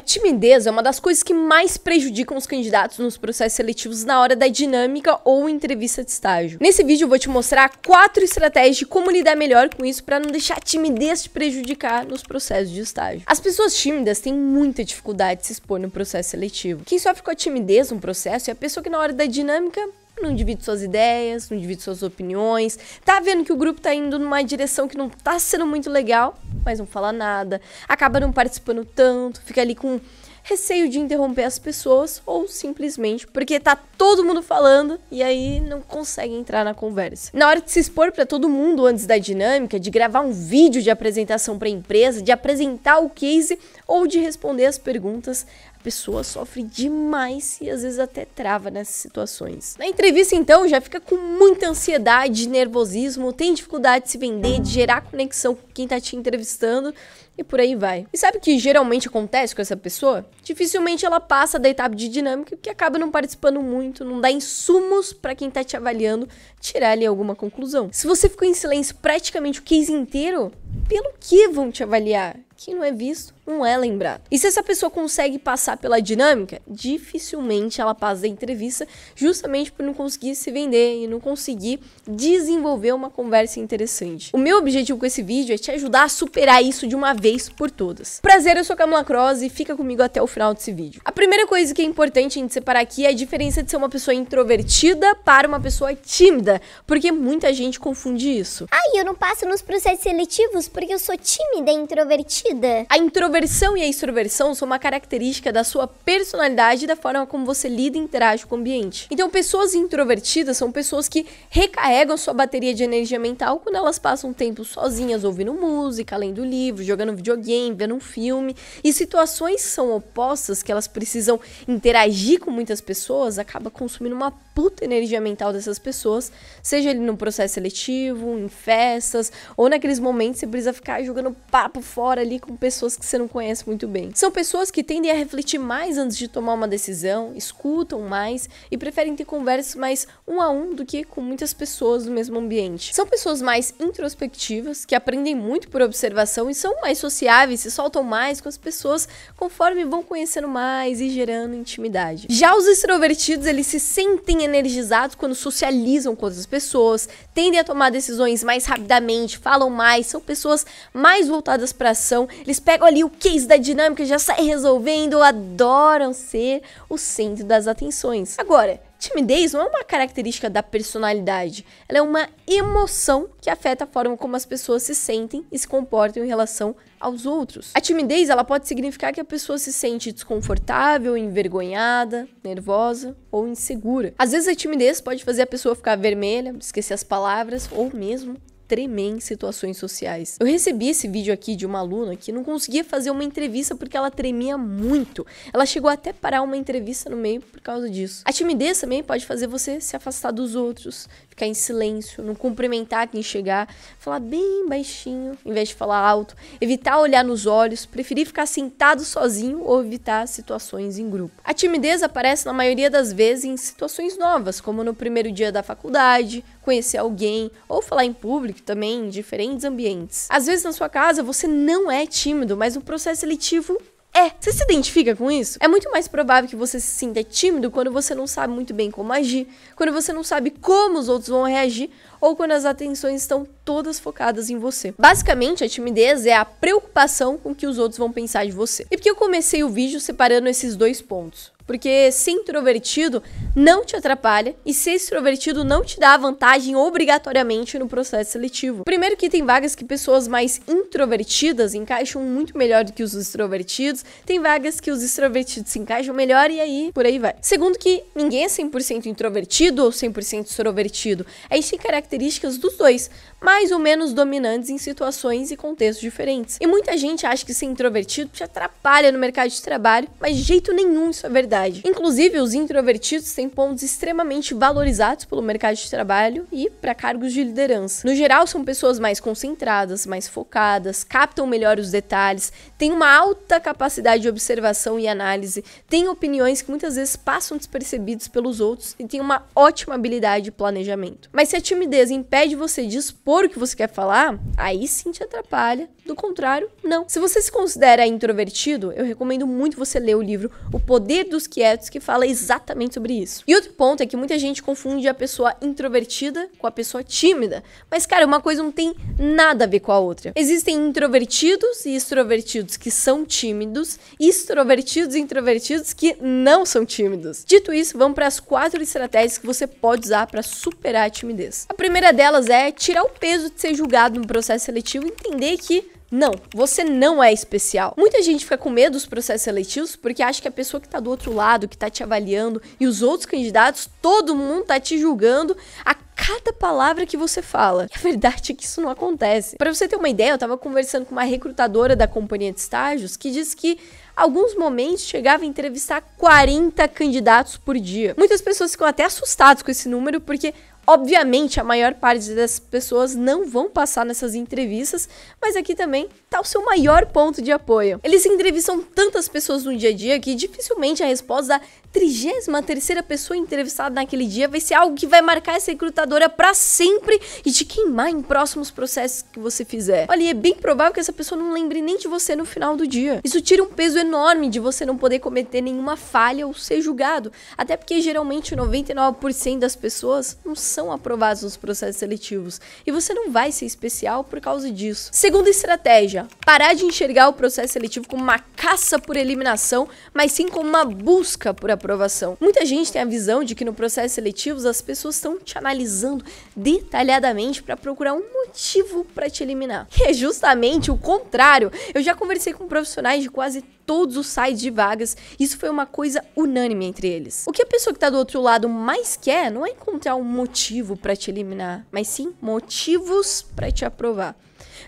A timidez é uma das coisas que mais prejudicam os candidatos nos processos seletivos na hora da dinâmica ou entrevista de estágio. Nesse vídeo eu vou te mostrar quatro estratégias de como lidar melhor com isso para não deixar a timidez te prejudicar nos processos de estágio. As pessoas tímidas têm muita dificuldade de se expor no processo seletivo. Quem sofre com a timidez no processo é a pessoa que na hora da dinâmica não divide suas ideias, não divide suas opiniões, tá vendo que o grupo tá indo numa direção que não tá sendo muito legal, mas não fala nada, acaba não participando tanto, fica ali com receio de interromper as pessoas ou simplesmente porque tá todo mundo falando e aí não consegue entrar na conversa. Na hora de se expor para todo mundo antes da dinâmica, de gravar um vídeo de apresentação para a empresa, de apresentar o case ou de responder as perguntas, a pessoa sofre demais e às vezes até trava nessas situações. Na entrevista, então, já fica com muita ansiedade, nervosismo, tem dificuldade de se vender, de gerar conexão com quem tá te entrevistando e por aí vai. E sabe o que geralmente acontece com essa pessoa? Dificilmente ela passa da etapa de dinâmica, que acaba não participando muito, não dá insumos para quem tá te avaliando tirar ali alguma conclusão. Se você ficou em silêncio praticamente o case inteiro, pelo que vão te avaliar? Quem não é visto não é lembrado. E se essa pessoa consegue passar pela dinâmica, dificilmente ela passa da entrevista, justamente por não conseguir se vender e não conseguir desenvolver uma conversa interessante. O meu objetivo com esse vídeo é te ajudar a superar isso de uma vez por todas. Prazer, eu sou Camila Cross e fica comigo até o final desse vídeo. A primeira coisa que é importante a gente separar aqui é a diferença de ser uma pessoa introvertida para uma pessoa tímida, porque muita gente confunde isso. Ai, eu não passo nos processos seletivos porque eu sou tímida e introvertida. A introvertida introversão e a extroversão são uma característica da sua personalidade e da forma como você lida e interage com o ambiente. Então, pessoas introvertidas são pessoas que recarregam sua bateria de energia mental quando elas passam tempo sozinhas ouvindo música, lendo livro, jogando videogame, vendo um filme. E situações são opostas, que elas precisam interagir com muitas pessoas, acaba consumindo uma puta energia mental dessas pessoas, seja ele no processo seletivo, em festas, ou naqueles momentos que você precisa ficar jogando papo fora ali com pessoas que você não conhece muito bem. São pessoas que tendem a refletir mais antes de tomar uma decisão, escutam mais e preferem ter conversas mais um a um do que com muitas pessoas no mesmo ambiente. São pessoas mais introspectivas, que aprendem muito por observação e são mais sociáveis, se soltam mais com as pessoas conforme vão conhecendo mais e gerando intimidade. Já os extrovertidos, eles se sentem energizados quando socializam com outras pessoas, tendem a tomar decisões mais rapidamente, falam mais, são pessoas mais voltadas para ação, eles pegam ali o o case da dinâmica, já sai resolvendo, adoram ser o centro das atenções. Agora, Timidez não é uma característica da personalidade, ela é uma emoção que afeta a forma como as pessoas se sentem e se comportam em relação aos outros. A timidez ela pode significar que a pessoa se sente desconfortável, envergonhada, nervosa ou insegura. Às vezes a timidez pode fazer a pessoa ficar vermelha, esquecer as palavras ou mesmo tremer em situações sociais. Eu recebi esse vídeo aqui de uma aluna que não conseguia fazer uma entrevista porque ela tremia muito. Ela chegou até parar uma entrevista no meio por causa disso. A timidez também pode fazer você se afastar dos outros, ficar em silêncio, não cumprimentar quem chegar, falar bem baixinho em vez de falar alto, evitar olhar nos olhos, preferir ficar sentado sozinho ou evitar situações em grupo. A timidez aparece na maioria das vezes em situações novas, como no primeiro dia da faculdade, conhecer alguém ou falar em público também, em diferentes ambientes. Às vezes na sua casa você não é tímido, mas o processo seletivo é. Você se identifica com isso? É muito mais provável que você se sinta tímido quando você não sabe muito bem como agir, quando você não sabe como os outros vão reagir ou quando as atenções estão todas focadas em você. Basicamente, a timidez é a preocupação com o que os outros vão pensar de você. E por que eu comecei o vídeo separando esses dois pontos? Porque ser introvertido não te atrapalha e ser extrovertido não te dá vantagem obrigatoriamente no processo seletivo. Primeiro que tem vagas que pessoas mais introvertidas encaixam muito melhor do que os extrovertidos, tem vagas que os extrovertidos se encaixam melhor e aí por aí vai. Segundo que ninguém é 100% introvertido ou 100% extrovertido. A é gente tem características características dos dois, mais ou menos dominantes em situações e contextos diferentes. E muita gente acha que ser introvertido te atrapalha no mercado de trabalho, mas de jeito nenhum isso é verdade. Inclusive, os introvertidos têm pontos extremamente valorizados pelo mercado de trabalho e para cargos de liderança. No geral, são pessoas mais concentradas, mais focadas, captam melhor os detalhes, têm uma alta capacidade de observação e análise, têm opiniões que muitas vezes passam despercebidas pelos outros e têm uma ótima habilidade de planejamento. Mas se a timidez impede você de expor expor o que você quer falar, aí sim te atrapalha. Do contrário, não. Se você se considera introvertido, eu recomendo muito você ler o livro O Poder dos Quietos, que fala exatamente sobre isso. E outro ponto é que muita gente confunde a pessoa introvertida com a pessoa tímida. Mas, cara, uma coisa não tem nada a ver com a outra. Existem introvertidos e extrovertidos que são tímidos, e extrovertidos e introvertidos que não são tímidos. Dito isso, vamos para as quatro estratégias que você pode usar para superar a timidez. A primeira delas é tirar o peso de ser julgado no processo seletivo entender que não, você não é especial. Muita gente fica com medo dos processos seletivos porque acha que a pessoa que está do outro lado, que está te avaliando e os outros candidatos, todo mundo está te julgando a cada palavra que você fala. E a verdade é que isso não acontece. Para você ter uma ideia, eu estava conversando com uma recrutadora da companhia de estágios que disse que alguns momentos chegava a entrevistar 40 candidatos por dia. Muitas pessoas ficam até assustadas com esse número porque Obviamente, a maior parte das pessoas não vão passar nessas entrevistas, mas aqui também está o seu maior ponto de apoio. Eles entrevistam tantas pessoas no dia a dia que dificilmente a resposta trigésima terceira pessoa entrevistada naquele dia vai ser algo que vai marcar essa recrutadora para sempre e te queimar em próximos processos que você fizer. Olha, é bem provável que essa pessoa não lembre nem de você no final do dia. Isso tira um peso enorme de você não poder cometer nenhuma falha ou ser julgado, até porque geralmente 99% das pessoas não são aprovadas nos processos seletivos e você não vai ser especial por causa disso. Segunda estratégia: parar de enxergar o processo seletivo como uma caça por eliminação, mas sim como uma busca por aprovação aprovação. Muita gente tem a visão de que no processo seletivo as pessoas estão te analisando detalhadamente para procurar um motivo para te eliminar. é justamente o contrário. Eu já conversei com profissionais de quase todos os sites de vagas. Isso foi uma coisa unânime entre eles. O que a pessoa que está do outro lado mais quer não é encontrar um motivo para te eliminar, mas sim motivos para te aprovar.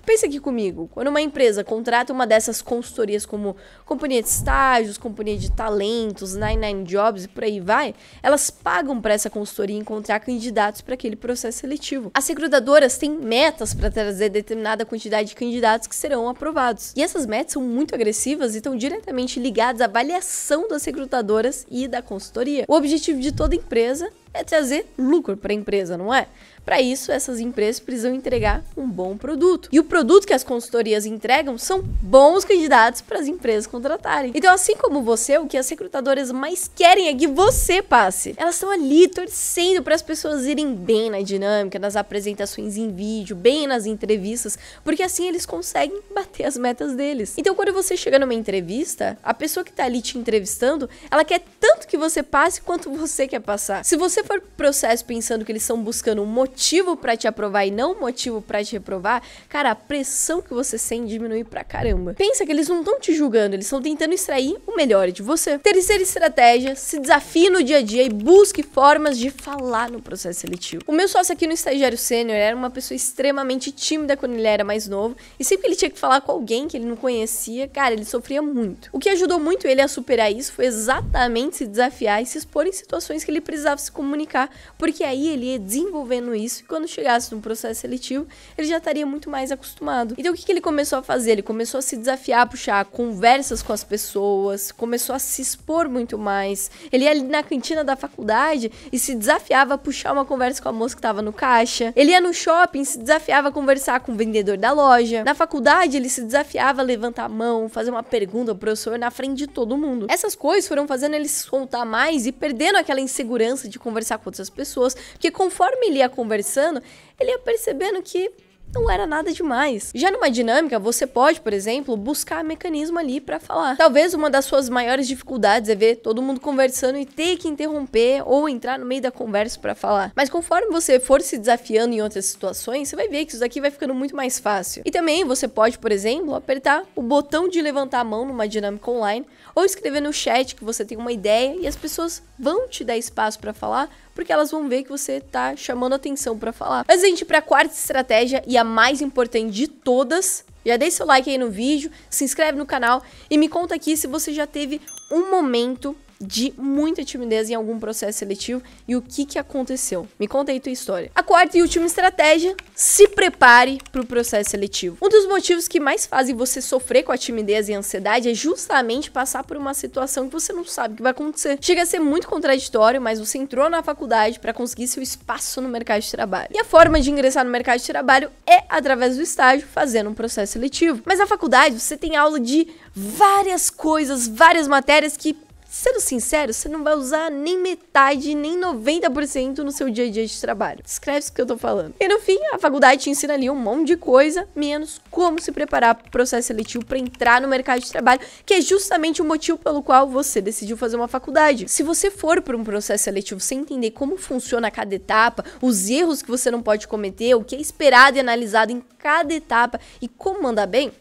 Pensa aqui comigo, quando uma empresa contrata uma dessas consultorias como companhia de estágios, companhia de talentos, 99 Jobs e por aí vai, elas pagam para essa consultoria encontrar candidatos para aquele processo seletivo. As recrutadoras têm metas para trazer determinada quantidade de candidatos que serão aprovados. E essas metas são muito agressivas e estão diretamente ligadas à avaliação das recrutadoras e da consultoria. O objetivo de toda empresa é trazer lucro para a empresa, não é? Para isso, essas empresas precisam entregar um bom produto. E o produto que as consultorias entregam são bons candidatos para as empresas contratarem. Então, assim como você, o que as recrutadoras mais querem é que você passe. Elas estão ali torcendo para as pessoas irem bem na dinâmica, nas apresentações em vídeo, bem nas entrevistas, porque assim eles conseguem bater as metas deles. Então, quando você chega numa entrevista, a pessoa que está ali te entrevistando, ela quer tanto que você passe quanto você quer passar. Se você for processo pensando que eles estão buscando um motivo para te aprovar e não um motivo para te reprovar, cara, a pressão que você sente diminui pra caramba. Pensa que eles não estão te julgando, eles estão tentando extrair o melhor de você. Terceira estratégia, se desafie no dia a dia e busque formas de falar no processo seletivo. O meu sócio aqui no estagiário sênior era uma pessoa extremamente tímida quando ele era mais novo, e sempre que ele tinha que falar com alguém que ele não conhecia, cara, ele sofria muito. O que ajudou muito ele a superar isso foi exatamente se desafiar e se expor em situações que ele precisava se comunicar comunicar, porque aí ele ia desenvolvendo isso e quando chegasse no processo seletivo, ele já estaria muito mais acostumado. Então o que, que ele começou a fazer? Ele começou a se desafiar, a puxar conversas com as pessoas, começou a se expor muito mais. Ele ia ali na cantina da faculdade e se desafiava a puxar uma conversa com a moça que estava no caixa. Ele ia no shopping e se desafiava a conversar com o vendedor da loja. Na faculdade, ele se desafiava a levantar a mão, fazer uma pergunta ao professor na frente de todo mundo. Essas coisas foram fazendo ele se soltar mais e perdendo aquela insegurança de conversar conversar com outras pessoas, porque conforme ele ia conversando, ele ia percebendo que não era nada demais. Já numa dinâmica, você pode, por exemplo, buscar mecanismo ali para falar. Talvez uma das suas maiores dificuldades é ver todo mundo conversando e ter que interromper ou entrar no meio da conversa para falar. Mas conforme você for se desafiando em outras situações, você vai ver que isso daqui vai ficando muito mais fácil. E também você pode, por exemplo, apertar o botão de levantar a mão numa dinâmica online ou escrever no chat que você tem uma ideia e as pessoas vão te dar espaço para falar porque elas vão ver que você tá chamando atenção para falar. Mas a gente para a quarta estratégia e a mais importante de todas, já deixa seu like aí no vídeo, se inscreve no canal e me conta aqui se você já teve um momento de muita timidez em algum processo seletivo e o que, que aconteceu. Me conta aí tua história. A quarta e última estratégia, se prepare para o processo seletivo. Um dos motivos que mais fazem você sofrer com a timidez e a ansiedade é justamente passar por uma situação que você não sabe o que vai acontecer. Chega a ser muito contraditório, mas você entrou na faculdade para conseguir seu espaço no mercado de trabalho. E a forma de ingressar no mercado de trabalho é através do estágio, fazendo um processo seletivo. Mas na faculdade você tem aula de várias coisas, várias matérias que Sendo sincero, você não vai usar nem metade, nem 90% no seu dia a dia de trabalho. Escreve isso que eu tô falando. E no fim, a faculdade te ensina ali um monte de coisa, menos como se preparar para o processo seletivo para entrar no mercado de trabalho, que é justamente o motivo pelo qual você decidiu fazer uma faculdade. Se você for para um processo seletivo sem entender como funciona cada etapa, os erros que você não pode cometer, o que é esperado e analisado em cada etapa e como mandar bem,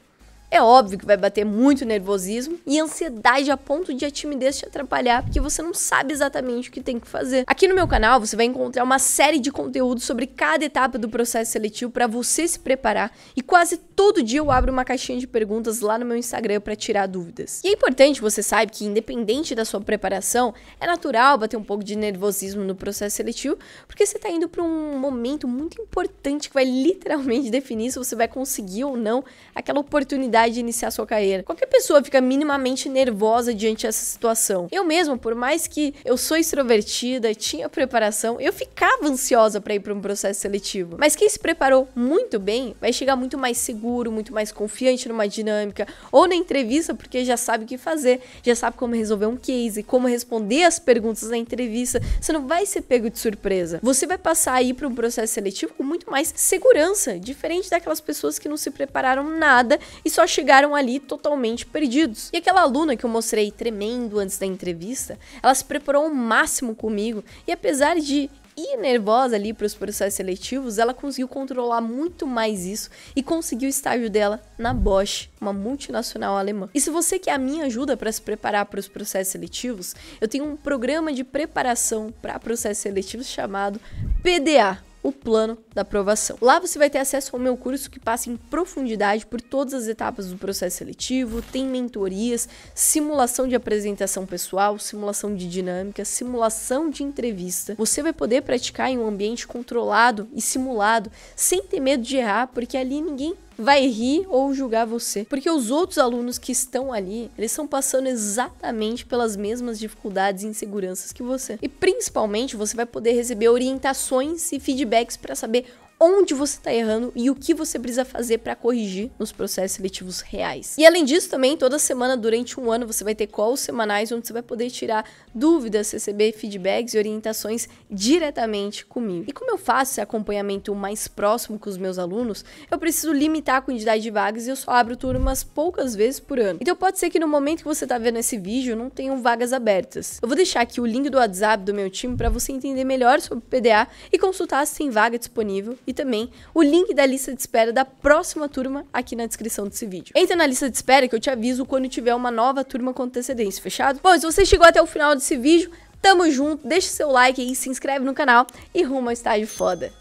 é óbvio que vai bater muito nervosismo e ansiedade a ponto de a timidez te atrapalhar, porque você não sabe exatamente o que tem que fazer. Aqui no meu canal você vai encontrar uma série de conteúdos sobre cada etapa do processo seletivo para você se preparar e quase todo dia eu abro uma caixinha de perguntas lá no meu Instagram para tirar dúvidas. E é importante você saber que independente da sua preparação, é natural bater um pouco de nervosismo no processo seletivo, porque você está indo para um momento muito importante que vai literalmente definir se você vai conseguir ou não aquela oportunidade de iniciar sua carreira. Qualquer pessoa fica minimamente nervosa diante dessa situação. Eu mesma, por mais que eu sou extrovertida, tinha preparação, eu ficava ansiosa para ir para um processo seletivo. Mas quem se preparou muito bem vai chegar muito mais seguro, muito mais confiante numa dinâmica ou na entrevista, porque já sabe o que fazer, já sabe como resolver um case, como responder as perguntas na entrevista. Você não vai ser pego de surpresa. Você vai passar aí para um processo seletivo com muito mais segurança, diferente daquelas pessoas que não se prepararam nada e só chegaram ali totalmente perdidos. E aquela aluna que eu mostrei tremendo antes da entrevista, ela se preparou ao máximo comigo e apesar de e nervosa ali para os processos seletivos, ela conseguiu controlar muito mais isso e conseguiu o estágio dela na Bosch, uma multinacional alemã. E se você quer a minha ajuda para se preparar para os processos seletivos, eu tenho um programa de preparação para processos seletivos chamado PDA o plano da aprovação. Lá você vai ter acesso ao meu curso que passa em profundidade por todas as etapas do processo seletivo, tem mentorias, simulação de apresentação pessoal, simulação de dinâmica, simulação de entrevista. Você vai poder praticar em um ambiente controlado e simulado, sem ter medo de errar, porque ali ninguém vai rir ou julgar você. Porque os outros alunos que estão ali, eles estão passando exatamente pelas mesmas dificuldades e inseguranças que você. E principalmente você vai poder receber orientações e feedbacks para saber onde você está errando e o que você precisa fazer para corrigir nos processos seletivos reais. E além disso, também, toda semana, durante um ano, você vai ter calls semanais onde você vai poder tirar dúvidas, receber feedbacks e orientações diretamente comigo. E como eu faço esse acompanhamento mais próximo com os meus alunos, eu preciso limitar a quantidade de vagas e eu só abro turmas poucas vezes por ano. Então pode ser que no momento que você está vendo esse vídeo não tenham vagas abertas. Eu vou deixar aqui o link do WhatsApp do meu time para você entender melhor sobre o PDA e consultar se tem vaga disponível e e também o link da lista de espera da próxima turma aqui na descrição desse vídeo. Entra na lista de espera que eu te aviso quando tiver uma nova turma com antecedência, fechado? Bom, se você chegou até o final desse vídeo, tamo junto, deixa seu like aí, se inscreve no canal e rumo ao estágio foda.